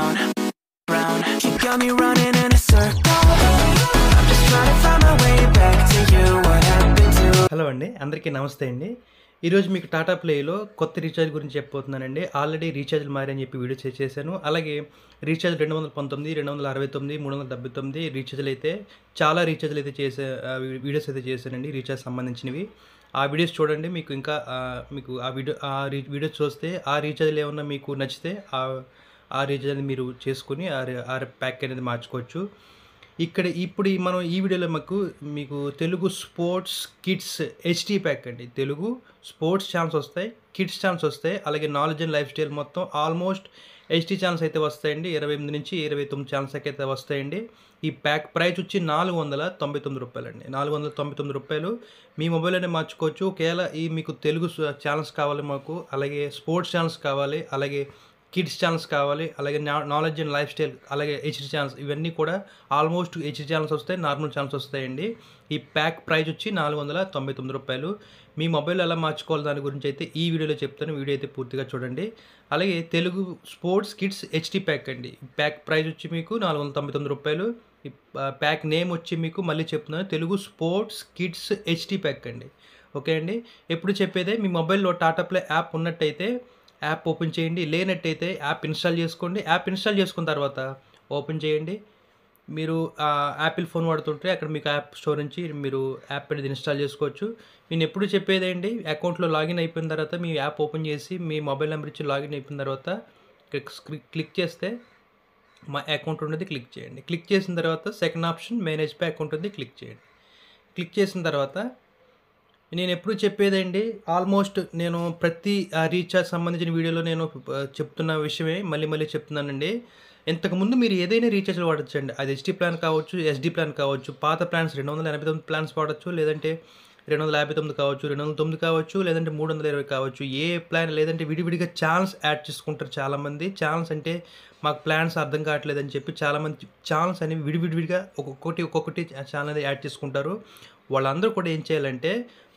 Brown, brown. You got me running in a circle. I'm just trying to find my way back to you. What happened to? Hello అండి అందరికీ నమస్తే అండి ఈరోజు మీకు టాటా ప్లేలో కొత్త రీఛార్జ్ గురించి చెప్పబోతున్నానండి ఆల్రెడీ రీఛార్జ్లు మారని చెప్పి వీడియో చేశాను అలాగే రీఛార్జ్ రెండు వందల పంతొమ్మిది రెండు వందల అరవై తొమ్మిది మూడు వందల డెబ్బై తొమ్మిది రీఛార్జ్లు అయితే చాలా రీఛార్జ్లు అయితే చేసే వీడియోస్ అయితే చేశానండి రీఛార్జ్ సంబంధించినవి ఆ వీడియోస్ చూడండి మీకు ఇంకా మీకు ఆ వీడియో ఆ వీడియోస్ చూస్తే ఆ రీఛార్జ్లు ఏమన్నా మీకు నచ్చితే ఆ ఆ రీజన్ మీరు చేసుకుని ఆ ప్యాక్ అనేది మార్చుకోవచ్చు ఇక్కడ ఇప్పుడు మనం ఈ వీడియోలో మాకు మీకు Telugu sports kids HD pack అండి తెలుగు స్పోర్ట్స్ ఛాన్స్ వస్తాయి కిడ్స్ ఛాన్స్ వస్తాయి అలాగే నాలెడ్జ్ అండ్ లైఫ్ స్టైల్ మొత్తం ఆల్మోస్ట్ హెచ్డి ఛాన్స్ అయితే వస్తాయండి ఇరవై ఎనిమిది నుంచి ఇరవై తొమ్మిది ఛాన్స్ అయితే వస్తాయండి ఈ ప్యాక్ ప్రైస్ వచ్చి నాలుగు వందల తొంభై తొమ్మిది రూపాయలండి నాలుగు వందల తొంభై తొమ్మిది రూపాయలు మీ మొబైల్లోనే మార్చుకోవచ్చు ఒకవేళ ఈ మీకు తెలుగు ఛానల్స్ కావాలి మాకు అలాగే స్పోర్ట్స్ ఛానల్స్ కావాలి అలాగే కిడ్స్ ఛానల్స్ కావాలి అలాగే నాలెడ్జ్ అండ్ లైఫ్ స్టైల్ అలాగే హెచ్డి ఛానల్స్ ఇవన్నీ కూడా ఆల్మోస్ట్ హెచ్డి ఛానల్స్ వస్తాయి నార్మల్ ఛానల్స్ వస్తాయండి ఈ ప్యాక్ ప్రైజ్ వచ్చి నాలుగు వందల తొంభై తొమ్మిది రూపాయలు మీ మొబైల్ ఎలా మార్చుకోవాలి దాని గురించి అయితే ఈ వీడియోలో చెప్తాను వీడియో అయితే పూర్తిగా చూడండి అలాగే Telugu sports kids HD pack అండి ప్యాక్ ప్రైజ్ వచ్చి మీకు నాలుగు వందల తొంభై తొమ్మిది రూపాయలు ప్యాక్ నేమ్ వచ్చి మీకు మళ్ళీ చెప్తున్నాను Telugu sports kids HD pack అండి ఓకే అండి ఎప్పుడు చెప్పేదే మీ మొబైల్లో టాటాప్లే యాప్ ఉన్నట్టయితే యాప్ ఓపెన్ చేయండి లేనట్టయితే యాప్ ఇన్స్టాల్ చేసుకోండి యాప్ ఇన్స్టాల్ చేసుకున్న తర్వాత ఓపెన్ చేయండి మీరు యాపిల్ ఫోన్ వాడుతుంటే అక్కడ మీకు యాప్ స్టోర్ నుంచి మీరు యాప్ అనేది ఇన్స్టాల్ చేసుకోవచ్చు నేను ఎప్పుడు చెప్పేది ఏంటి అకౌంట్లో లాగిన్ అయిపోయిన తర్వాత మీ యాప్ ఓపెన్ చేసి మీ మొబైల్ నెంబర్ ఇచ్చి లాగిన్ అయిపోయిన తర్వాత క్లిక్ చేస్తే మా అకౌంట్ ఉన్నది క్లిక్ చేయండి క్లిక్ చేసిన తర్వాత సెకండ్ ఆప్షన్ మేనేజ్ పై అకౌంట్ ఉంది క్లిక్ చేయండి క్లిక్ చేసిన తర్వాత నేను ఎప్పుడు చెప్పేదండి ఆల్మోస్ట్ నేను ప్రతి రీఛార్జ్ సంబంధించిన వీడియోలో నేను చెప్తున్న విషయమే మళ్ళీ మళ్ళీ చెప్తున్నానండి ఇంతకుముందు మీరు ఏదైనా రీఛార్జ్లు వాడచ్చండి అది హెచ్డి ప్లాన్ కావచ్చు ఎస్డీ ప్లాన్ కావచ్చు పాత ప్లాన్స్ రెండు వందల ఎనభై తొమ్మిది ప్లాన్స్ వాడచ్చు లేదంటే రెండు వందల యాభై తొమ్మిది కావచ్చు రెండు వందల తొమ్మిది కావచ్చు లేదంటే మూడు వందల ఇరవై కావచ్చు ఏ ప్లాన్ లేదంటే విడివిడిగా ఛాన్స్ యాడ్ చేసుకుంటారు చాలామంది ఛాన్స్ అంటే మాకు ప్లాన్స్ అర్థం కావట్లేదని చెప్పి చాలామంది ఛాన్స్ అనేవి విడివిడివిడిగా ఒక్కొక్కటి ఒక్కొక్కటి ఛానల్ యాడ్ చేసుకుంటారు వాళ్ళందరూ కూడా ఏం చేయాలంటే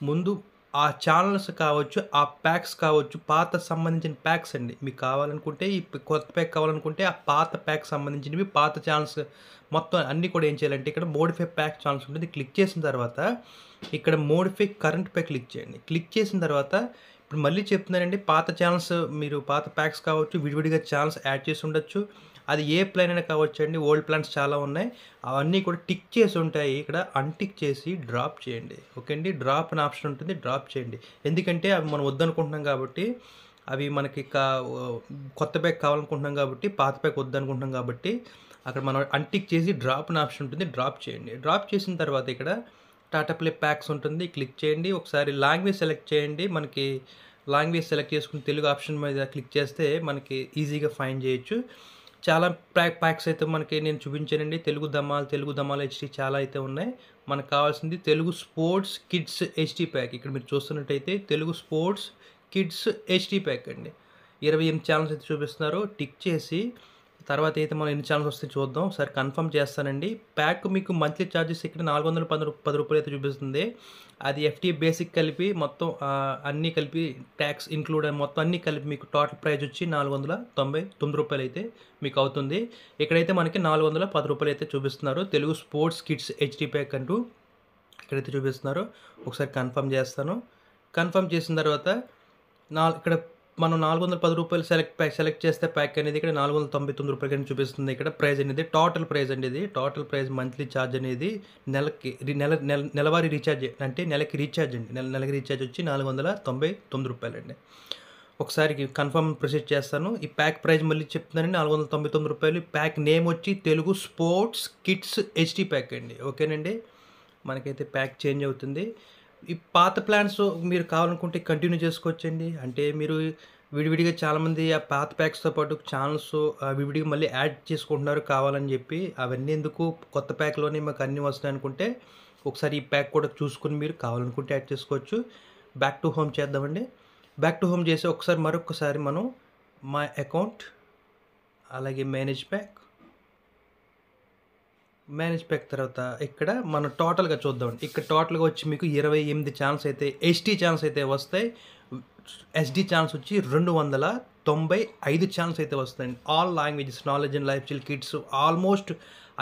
ముందు ఆ ఛానల్స్ కావచ్చు ఆ ప్యాక్స్ కావచ్చు పాత సంబంధించిన ప్యాక్స్ అండి మీకు కావాలనుకుంటే ఈ కొత్త ప్యాక్ కావాలనుకుంటే ఆ పాత ప్యాక్ సంబంధించినవి పాత ఛానల్స్ మొత్తం అన్నీ కూడా ఏం చేయాలంటే ఇక్కడ మోడిఫై ప్యాక్ ఛానల్స్ ఉంటుంది క్లిక్ చేసిన తర్వాత ఇక్కడ మోడిఫై కరెంట్ పై క్లిక్ చేయండి క్లిక్ చేసిన తర్వాత ఇప్పుడు మళ్ళీ చెప్తున్నానండి పాత ఛానల్స్ మీరు పాత ప్యాక్స్ కావచ్చు విడివిడిగా ఛానల్స్ యాడ్ చేసి ఉండొచ్చు అది ఏ ప్లాన్ అయినా కావచ్చు అండి ఓల్డ్ ప్లాన్స్ చాలా ఉన్నాయి అవన్నీ కూడా టిక్ చేసి ఉంటాయి ఇక్కడ అన్టిక్ చేసి డ్రాప్ చేయండి ఓకే అండి డ్రాప్ అని ఆప్షన్ ఉంటుంది డ్రాప్ చేయండి ఎందుకంటే అవి మనం వద్దనుకుంటున్నాం కాబట్టి అవి మనకి కొత్త బ్యాగ్ కావాలనుకుంటున్నాం కాబట్టి పాత బ్యాగ్ వద్దనుకుంటున్నాం కాబట్టి అక్కడ మనం అన్టిక్ చేసి డ్రాప్ అని ఆప్షన్ ఉంటుంది డ్రాప్ చేయండి డ్రాప్ చేసిన తర్వాత ఇక్కడ టాటా ప్లే ప్యాక్స్ ఉంటుంది క్లిక్ చేయండి ఒకసారి లాంగ్వేజ్ సెలెక్ట్ చేయండి మనకి లాంగ్వేజ్ సెలెక్ట్ చేసుకుని తెలుగు ఆప్షన్ మీద క్లిక్ చేస్తే మనకి ఈజీగా ఫైన్ చేయొచ్చు చాలా ప్యాక్ ప్యాక్స్ అయితే మనకి నేను చూపించానండి తెలుగు దమాల్ తెలుగు దమాల్ హెచ్డి చాలా అయితే ఉన్నాయి మనకు కావాల్సింది Telugu sports kids HD pack ఇక్కడ మీరు చూస్తున్నట్టయితే Telugu sports kids HD pack అండి ఇరవై ఎనిమిది ఛానల్స్ అయితే చూపిస్తున్నారు టిక్ చేసి తర్వాత అయితే మనం ఎన్ని ఛానల్స్ వస్తే చూద్దాం సార్ కన్ఫర్మ్ చేస్తానండి ప్యాక్ మీకు మంత్లీ ఛార్జెస్ ఇక్కడ నాలుగు వందల పది పది రూపాయలు అయితే చూపిస్తుంది అది ఎఫ్టీ బేసిక్ కలిపి మొత్తం అన్నీ కలిపి ట్యాక్స్ ఇంక్లూడ్ మొత్తం అన్నీ కలిపి మీకు టోటల్ ప్రైజ్ వచ్చి నాలుగు వందల తొంభై తొమ్మిది రూపాయలు అయితే మీకు అవుతుంది ఇక్కడైతే మనకి నాలుగు వందల పది రూపాయలు అయితే చూపిస్తున్నారు Telugu sports kids HD pack అంటూ ఇక్కడైతే చూపిస్తున్నారు ఒకసారి కన్ఫర్మ్ చేస్తాను కన్ఫర్మ్ చేసిన తర్వాత నా ఇక్కడ మనం నాలుగు వందల పది రూపాయలు సెలెక్ట్ ప్యాక్ సెలెక్ట్ చేస్తే ప్యాక్ అనేది ఇక్కడ నాలుగు వందల తొంభై తొమ్మిది రూపాయలు కానీ చూపిస్తుంది ఇక్కడ ప్రైజ్ అనేది టోటల్ ప్రైజ్ అండి ఇది టోటల్ ప్రైజ్ మంత్లీ ఛార్జ్ అనేది నెలకి నెల నెల నెలవారీ రీఛార్జ్ అంటే నెలకి రీఛార్జ్ అండి నెల నెలకి రీఛార్జ్ వచ్చి నాలుగు వందల తొంభై తొమ్మిది రూపాయలు అండి ఒకసారి కన్ఫర్మ్ ప్రొసీడ్ చేస్తాను ఈ ప్యాక్ ప్రైస్ మళ్ళీ చెప్తుందండి నాలుగు వందల తొంభై తొమ్మిది రూపాయలు ప్యాక్ నేమ్ వచ్చి Telugu sports kids HD pack అండి ఓకేనండి మనకైతే ప్యాక్ చేంజ్ అవుతుంది ఈ పాత ప్లాన్స్ మీరు కావాలనుకుంటే కంటిన్యూ చేసుకోవచ్చండి అంటే మీరు విడివిడిగా చాలామంది ఆ పాత ప్యాక్స్తో పాటు ఛానల్స్ విడివిడిగా మళ్ళీ యాడ్ చేసుకుంటున్నారు కావాలని చెప్పి అవన్నీ ఎందుకు కొత్త ప్యాక్లోనే మాకు అన్నీ వస్తాయి అనుకుంటే ఒకసారి ఈ ప్యాక్ కూడా చూసుకుని మీరు కావాలనుకుంటే యాడ్ చేసుకోవచ్చు బ్యాక్ టు హోమ్ చేద్దామండి బ్యాక్ టు హోమ్ చేసి ఒకసారి మరొకసారి మనం మా అకౌంట్ అలాగే మేనేజ్ ప్యాక్ మేనేజ్ ప్యాక్ తర్వాత ఇక్కడ మనం టోటల్గా చూద్దాం ఇక్కడ టోటల్గా వచ్చి మీకు ఇరవై ఎనిమిది ఛాన్స్ అయితే ఎస్టీ ఛాన్స్ అయితే వస్తాయి ఎస్డి ఛాన్స్ వచ్చి రెండు వందల తొంభై ఐదు ఛాన్స్ అయితే వస్తాయండి all languages knowledge and lifestyle kids almost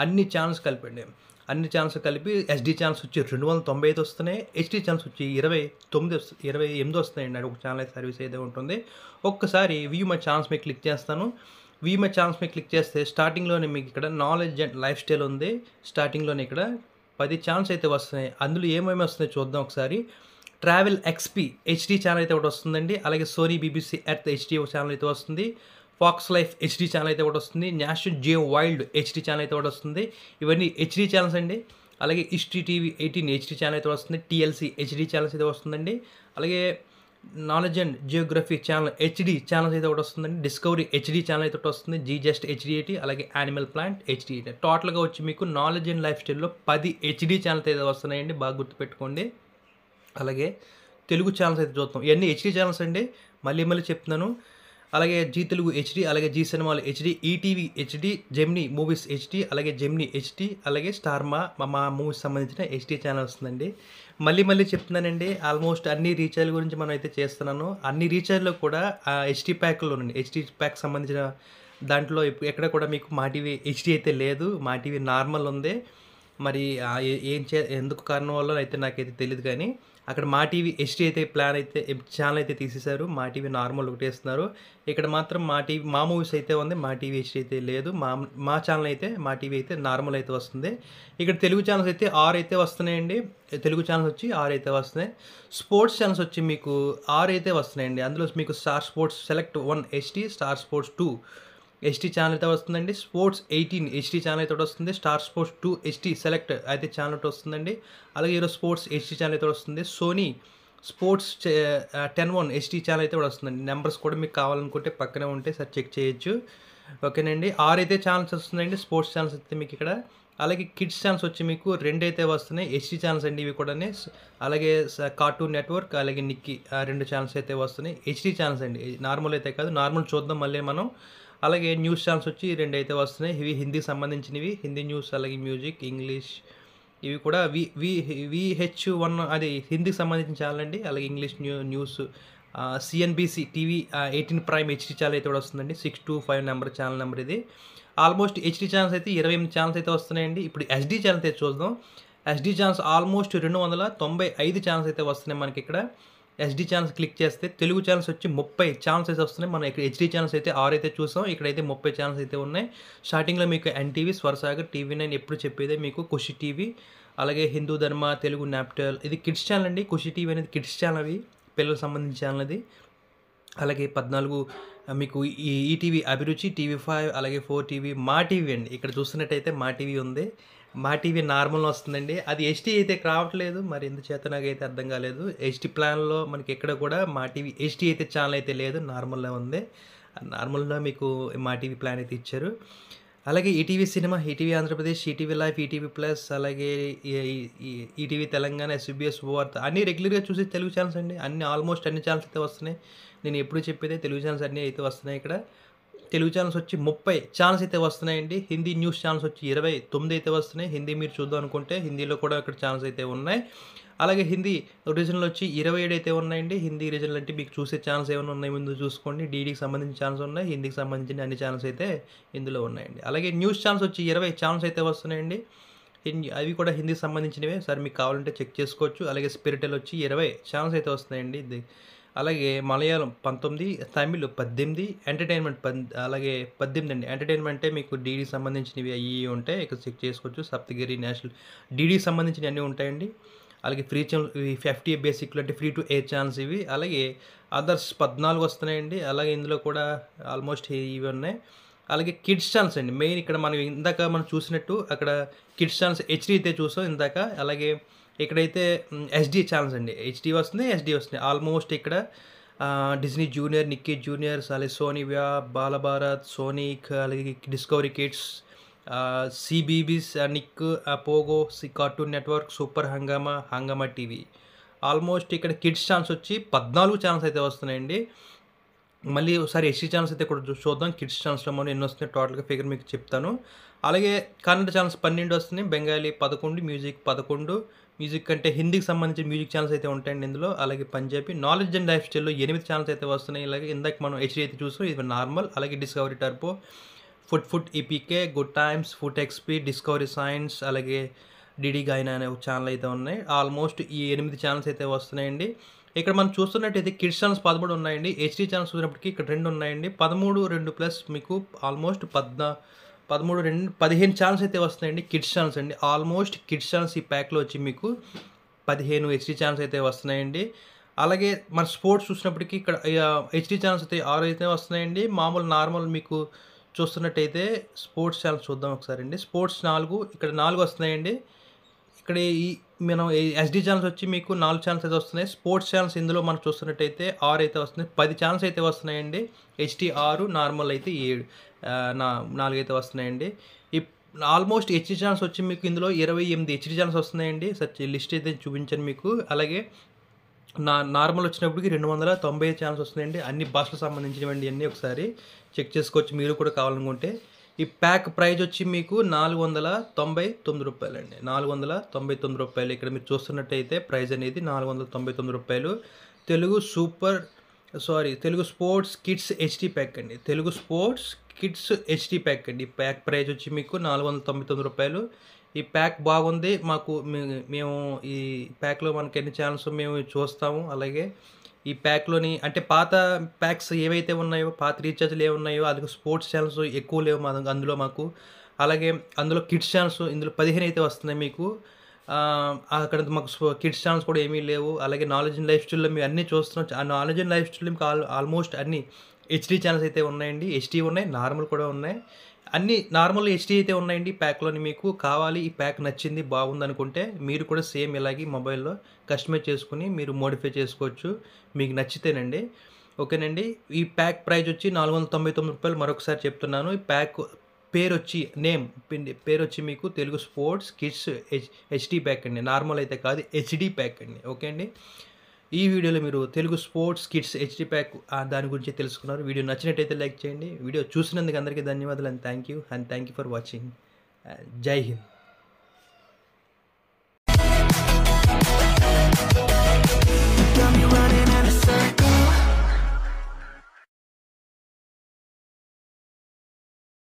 అన్ని ఛాన్స్ కలిపండి అన్ని ఛాన్స్ కలిపి ఎస్డి ఛాన్స్ వచ్చి రెండు వందల తొంభై ఐదు వస్తున్నాయి హెచ్డి ఛాన్స్ వచ్చి ఇరవై తొమ్మిది వస్తుంది ఇరవై ఎనిమిది అది ఒక ఛానల్ సర్వీస్ అయితే ఉంటుంది ఒక్కసారి వ్యూ మా ఛాన్స్ మీద క్లిక్ చేస్తాను వీమ ఛాన్స్ మీద క్లిక్ చేస్తే స్టార్టింగ్లోనే మీకు ఇక్కడ నాలెడ్జ్ అండ్ లైఫ్ స్టైల్ ఉంది స్టార్టింగ్లోనే ఇక్కడ పది ఛాన్స్ అయితే వస్తున్నాయి అందులో ఏమేమి వస్తున్నాయి చూద్దాం ఒకసారి ట్రావెల్ ఎక్స్పీ హెచ్డీ ఛానల్ అయితే ఒకటి వస్తుందండి అలాగే Sony BBC Earth HD channel అయితే వస్తుంది ఫాక్స్ లైఫ్ హెచ్డీ ఛానల్ అయితే ఒకటి వస్తుంది National Geo Wild HD channel అయితే ఒకటి వస్తుంది ఇవన్నీ హెచ్డీ ఛానల్స్ అండి అలాగే history TV eighteen HD channel అయితే వస్తుంది టీఎల్సీ హెచ్డీ ఛానల్స్ అయితే వస్తుందండి అలాగే knowledge and geography channel HD channels అయితే ఒకటి వస్తుందండి డిస్కవరీ హెచ్డి ఛానల్ అయితే ఒకటి వస్తుంది జీ జస్ట్ హెచ్డిఐటి అలాగే యానిమల్ ప్లాంట్ హెచ్డిఐటి టోటల్గా వచ్చి మీకు నాలెడ్జ్ అండ్ లైఫ్ స్టైల్లో పది హెచ్డి ఛానల్స్ అయితే వస్తున్నాయండి బాగా గుర్తుపెట్టుకోండి అలాగే తెలుగు ఛానల్స్ అయితే చూస్తాం ఇవన్నీ హెచ్డి ఛానల్స్ అండి మళ్ళీ మళ్ళీ చెప్తున్నాను అలాగే జీ తెలుగు హెచ్డి అలాగే జీ సినిమాలు HD ETV HD Gemini movies HD అలాగే జెమ్ని హెచ్డి అలాగే స్టార్ మా మా మూవీస్ సంబంధించిన హెచ్డి ఛానల్ వస్తుందండి మళ్ళీ మళ్ళీ చెప్తున్నానండి ఆల్మోస్ట్ అన్ని రీఛార్జ్ గురించి మనం అయితే చేస్తున్నాను అన్ని రీఛార్జ్లో కూడా హెచ్డి ఉన్నాయి హెచ్డి ప్యాక్ సంబంధించిన దాంట్లో ఎక్కడ కూడా మీకు మా టీవీ హెచ్డి అయితే లేదు మా టీవీ నార్మల్ ఉంది మరి ఏం చే ఎందుకు కారణం వల్ల అయితే నాకైతే తెలియదు కానీ అక్కడ మా టీవీ హెచ్డీ అయితే ప్లాన్ అయితే ఛానల్ అయితే తీసేశారు మా టీవీ నార్మల్ ఒకటి వేస్తున్నారు ఇక్కడ మాత్రం మా టీవీ మా మూవీస్ అయితే ఉంది మా టీవీ హెచ్డీ అయితే లేదు మా మా ఛానల్ అయితే మా టీవీ అయితే నార్మల్ అయితే వస్తుంది ఇక్కడ తెలుగు ఛానల్స్ అయితే ఆరు అయితే వస్తున్నాయండి తెలుగు ఛానల్స్ వచ్చి ఆరు అయితే వస్తున్నాయి స్పోర్ట్స్ ఛానల్స్ వచ్చి మీకు ఆరు అయితే వస్తున్నాయండి అందులో మీకు Star Sports select one HD Star Sports two HD channel అయితే వస్తుందండి స్పోర్ట్స్ ఎయిటీన్ హెచ్టీ ఛానల్ అయితే వస్తుంది Star Sports two ST select అయితే ఛానల్ అయితే వస్తుందండి అలాగే ఈరోజు స్పోర్ట్స్ హెచ్టీ ఛానల్ అయితే వస్తుంది Sony Sports ten one HD channel అయితే కూడా వస్తుందండి నెంబర్స్ కూడా మీకు కావాలనుకుంటే పక్కనే ఉంటే సార్ చెక్ చేయొచ్చు ఓకేనండి ఆరు అయితే ఛానల్స్ వస్తుందండి స్పోర్ట్స్ ఛానల్స్ అయితే మీకు ఇక్కడ అలాగే కిడ్స్ ఛానల్స్ వచ్చి మీకు రెండు అయితే వస్తున్నాయి హెచ్డీ ఛానల్స్ అండి ఇవి కూడా అలాగే కార్టూన్ నెట్వర్క్ అలాగే నిక్కి రెండు ఛానల్స్ అయితే వస్తున్నాయి హెచ్డీ ఛానల్స్ అండి నార్మల్ అయితే కాదు నార్మల్ చూద్దాం మళ్ళీ మనం అలాగే న్యూస్ ఛానల్స్ వచ్చి రెండు అయితే వస్తున్నాయి ఇవి హిందీకి సంబంధించినవి హిందీ న్యూస్ అలాగే మ్యూజిక్ ఇంగ్లీష్ ఇవి కూడా వి వి విహెచ్ వన్ అది హిందీకి సంబంధించిన ఛానల్ అండి అలాగే English new news CNBC TV eighteen prime HD channel అయితే కూడా వస్తుందండి six two five number channel number ఇది ఆల్మోస్ట్ హెచ్డీ ఛానల్స్ అయితే ఇరవై ఎనిమిది ఛానల్స్ అయితే వస్తున్నాయండి ఇప్పుడు ఎస్డీ ఛానల్ అయితే చూద్దాం ఎస్డీ ఛానల్స్ ఆల్మోస్ట్ రెండు వందల తొంభై ఐదు ఛానల్స్ అయితే వస్తున్నాయి మనకి ఇక్కడ ఎస్డి ఛానల్స్ క్లిక్ చేస్తే తెలుగు ఛానల్స్ వచ్చి ముప్పై ఛానల్స్ అయితే వస్తున్నాయి మనం ఇక్కడ హెచ్డి ఛానల్స్ అయితే ఆరు అయితే చూసాం ఇక్కడైతే ముప్పై ఛానల్స్ అయితే ఉన్నాయి స్టార్టింగ్లో మీకు ఎన్టీవీ స్వరసాగర్ టీవీ నైన్ ఎప్పుడు చెప్పేదే మీకు ఖుషి టీవీ అలాగే హిందూ ధర్మ తెలుగు నాప్టల్ ఇది కిడ్స్ ఛానల్ అండి ఖుషి టీవీ అనేది కిడ్స్ ఛానల్ అవి పిల్లలకు సంబంధించిన ఛానల్ అది అలాగే పద్నాలుగు మీకు ఈ ఈటీవీ అభిరుచి టీవీ ఫైవ్ అలాగే ఫోర్ టీవీ మా టీవీ అండి ఇక్కడ చూస్తున్నట్టయితే మా టీవీ ఉంది మా టీవీ నార్మల్ వస్తుందండి అది ఎస్టీ అయితే రావట్లేదు మరి ఎందుచేత నాకైతే అర్థం కాలేదు ఎస్టీ ప్లాన్లో మనకి ఎక్కడ కూడా మా టీవీ ఎస్టీ అయితే ఛానల్ అయితే లేదు నార్మల్లో ఉంది నార్మల్లో మీకు మా టీవీ ప్లాన్ అయితే ఇచ్చారు అలాగే ETV cinema ETV Andhra Pradesh ETV life ETV plus అలాగే ఈటీవీ తెలంగాణ ఎస్బిఎస్ వార్త అన్ని రెగ్యులర్గా చూసే తెలుగు ఛానల్స్ అండి అన్ని ఆల్మోస్ట్ అన్ని ఛానల్స్ అయితే వస్తున్నాయి నేను ఎప్పుడు చెప్పేదే తెలుగు ఛానల్స్ అన్నీ అయితే వస్తున్నాయి ఇక్కడ తెలుగు ఛానల్స్ వచ్చి ముప్పై ఛానల్స్ అయితే వస్తున్నాయండి హిందీ న్యూస్ ఛానల్స్ వచ్చి ఇరవై తొమ్మిది అయితే వస్తున్నాయి హిందీ మీరు చూద్దాం అనుకుంటే హిందీలో కూడా ఇక్కడ ఛానల్స్ అయితే ఉన్నాయి అలాగే హిందీ రీజనల్ వచ్చి ఇరవై ఏడు అయితే ఉన్నాయండి హిందీ రీజనల్ అంటే మీకు చూసే ఛానల్స్ ఏమైనా ఉన్నాయి ముందు చూసుకోండి డీడీకి సంబంధించిన ఛానల్స్ ఉన్నాయి హిందీకి సంబంధించిన అన్ని ఛానల్స్ అయితే ఇందులో ఉన్నాయండి అలాగే న్యూస్ ఛానల్స్ వచ్చి ఇరవై ఛానల్స్ అయితే వస్తున్నాయండి హిందీ అవి కూడా హిందీకి సంబంధించినవే సార్ మీకు కావాలంటే చెక్ చేసుకోవచ్చు అలాగే స్పిరిటల్ వచ్చి ఇరవై ఛానల్స్ అయితే వస్తున్నాయండి అలాగే మలయాళం పంతొమ్మిది తమిళ్ పద్దెనిమిది ఎంటర్టైన్మెంట్ పద్ అలాగే పద్దెనిమిది అండి ఎంటర్టైన్మెంట్ అంటే మీకు డీడీ సంబంధించినవి అవి ఉంటాయి ఇక్కడ చెక్ చేసుకోవచ్చు సప్తగిరి నేషనల్ డీడీ సంబంధించినవి అన్నీ ఉంటాయండి అలాగే ఫ్రీ ఛానల్ ఇవి ఫిఫ్టీ బేసిక్లు అంటే ఫ్రీ టు ఎయిర్ ఛానల్స్ ఇవి అలాగే అదర్స్ పద్నాలుగు వస్తున్నాయండి అలాగే ఇందులో కూడా ఆల్మోస్ట్ ఇవి ఉన్నాయి అలాగే కిడ్స్ ఛానల్స్ అండి మెయిన్ ఇక్కడ మనం ఇందాక మనం చూసినట్టు అక్కడ కిడ్స్ ఛానల్స్ హెచ్డీ అయితే చూసాం ఇందాక అలాగే ఇక్కడైతే ఎస్డి ఛానల్స్ అండి హెచ్డి వస్తుంది ఎస్డి వస్తుంది ఆల్మోస్ట్ ఇక్కడ డిజ్నీ జూనియర్ నిక్కీ జూనియర్స్ అలాగే వ్యా బాలభారత్ సోనిక్ అలాగే Discovery kids CBeebies Nick Pogo సి cartoon network super Hungama Hungama TV almost ఇక్కడ కిడ్స్ ఛాన్స్ వచ్చి పద్నాలుగు ఛానల్స్ అయితే వస్తున్నాయండి మళ్ళీ ఒకసారి ఎస్సీ ఛానల్స్ అయితే కూడా చూద్దాం కిడ్స్ ఛానల్స్లో మనం ఎన్ని వస్తున్నాయి టోటల్గా ఫిగర్ మీకు చెప్తాను అలాగే కన్నడ ఛానల్స్ పన్నెండు వస్తున్నాయి బెంగాలీ పదకొండు మ్యూజిక్ పదకొండు మ్యూజిక్ అంటే హిందీకి సంబంధించిన మ్యూజిక్ ఛానల్స్ అయితే ఉంటాయండి ఇందులో అలాగే పంజాబీ నాలెడ్జ్ అండ్ లైఫ్ స్టైల్లో ఎనిమిది ఛానల్స్ అయితే వస్తున్నాయి ఇలాగే ఇందాక మనం హెచ్డీ అయితే చూసాం ఇది నార్మల్ అలాగే Discovery turbo food food epic good times food XP Discovery Science అలాగే డిడి గైనా అనే ఒక ఛానల్ అయితే ఉన్నాయి ఆల్మోస్ట్ ఈ ఎనిమిది ఛానల్స్ అయితే వస్తున్నాయండి ఇక్కడ మనం చూస్తున్నట్టయితే కిడ్స్ ఛానల్స్ పదమూడు ఉన్నాయండి హెచ్డీ ఛానల్స్ చూసినప్పటికీ ఇక్కడ రెండు ఉన్నాయండి పదమూడు రెండు ప్లస్ మీకు ఆల్మోస్ట్ పద్నా పదమూడు రెండు పదిహేను ఛానల్స్ అయితే వస్తున్నాయండి కిడ్స్ ఛానల్స్ అండి ఆల్మోస్ట్ కిడ్స్ ఛానల్స్ ఈ ప్యాక్లో వచ్చి మీకు పదిహేను హెచ్డీ ఛానల్స్ అయితే వస్తున్నాయండి అలాగే మన స్పోర్ట్స్ చూసినప్పటికీ ఇక్కడ హెచ్డీ ఛానల్స్ అయితే ఆరు అయితే వస్తున్నాయండి మామూలు నార్మల్ మీకు చూస్తున్నట్టయితే స్పోర్ట్స్ ఛానల్స్ చూద్దాం ఒకసారి అండి స్పోర్ట్స్ నాలుగు ఇక్కడ నాలుగు వస్తున్నాయండి ఇక్కడ ఈ మనం ఎస్డి ఛానల్స్ వచ్చి మీకు నాలుగు ఛానల్స్ అయితే వస్తున్నాయి స్పోర్ట్స్ ఛానల్స్ ఇందులో మనం చూస్తున్నట్టయితే ఆరు అయితే వస్తున్నాయి పది ఛానల్స్ అయితే వస్తున్నాయండి హెచ్డి ఆరు నార్మల్ అయితే ఏడు నా నాలుగు అయితే వస్తున్నాయండి ఈ ఆల్మోస్ట్ హెచ్డి ఛానల్స్ వచ్చి మీకు ఇందులో ఇరవై ఎనిమిది హెచ్డి ఛానల్స్ వస్తున్నాయండి సచ్ లిస్ట్ అయితే చూపించాను మీకు అలాగే నా నార్మల్ వచ్చినప్పటికి రెండు వందల తొంభై ఛానల్స్ వస్తున్నాయండి అన్ని భాషలకు సంబంధించినవండి అన్నీ ఒకసారి చెక్ చేసుకోవచ్చు మీరు కూడా కావాలనుకుంటే ఈ ప్యాక్ ప్రైజ్ వచ్చి మీకు నాలుగు వందల తొంభై తొమ్మిది రూపాయలండి నాలుగు వందల తొంభై తొమ్మిది రూపాయలు ఇక్కడ మీరు చూస్తున్నట్టయితే ప్రైజ్ అనేది నాలుగు వందల తొంభై తొమ్మిది రూపాయలు Telugu super sorry Telugu sports kids HD pack అండి Telugu sports kids HD pack అండి ప్యాక్ ప్రైజ్ వచ్చి మీకు నాలుగు వందల తొంభై తొమ్మిది రూపాయలు ఈ ప్యాక్ బాగుంది మాకు మేము ఈ ప్యాక్లో మనకి ఎన్ని ఛానల్స్ మేము చూస్తాము అలాగే ఈ ప్యాక్లోని అంటే పాత ప్యాక్స్ ఏవైతే ఉన్నాయో పాత రీఛార్జ్లు ఏమున్నాయో ఉన్నాయో అందుకు స్పోర్ట్స్ ఛానల్స్ ఎక్కువ లేవు మా అందులో మాకు అలాగే అందులో కిడ్స్ ఛానల్స్ ఇందులో పదిహేను అయితే వస్తున్నాయి మీకు అక్కడ మాకు కిడ్స్ ఛానల్స్ కూడా ఏమీ లేవు అలాగే నాలెడ్జ్ అండ్ లైఫ్ స్టైల్లో మేము అన్నీ చూస్తున్నాం ఆ నాలెడ్జ్ అండ్ లైఫ్ స్టైల్ మీకు ఆల్ ఆల్మోస్ట్ అన్ని హెచ్డీ ఛానల్స్ అయితే ఉన్నాయండి హెచ్డీ ఉన్నాయి నార్మల్ కూడా ఉన్నాయి అన్ని నార్మల్ హెచ్డీ అయితే ఉన్నాయండి ప్యాక్లోని మీకు కావాలి ఈ ప్యాక్ నచ్చింది బాగుంది అనుకుంటే మీరు కూడా సేమ్ ఇలాగే మొబైల్లో కస్టమైజ్ చేసుకుని మీరు మోడిఫై చేసుకోవచ్చు మీకు నచ్చితేనండి ఓకేనండి ఈ ప్యాక్ ప్రైజ్ వచ్చి నాలుగు వందల తొంభై తొమ్మిది రూపాయలు మరొకసారి చెప్తున్నాను ఈ ప్యాక్ పేరు వచ్చి నేమ్ పేరు వచ్చి మీకు Telugu sports kids H HD pack అండి నార్మల్ అయితే కాదు హెచ్డి ప్యాక్ అండి ఓకే అండి ఈ వీడియోలో మీరు Telugu sports kids HD pack దాని గురించి తెలుసుకున్నారు వీడియో నచ్చినట్టయితే లైక్ చేయండి వీడియో చూసినందుకు అందరికీ ధన్యవాదాలు and thank you and thank you for watching Jai Hind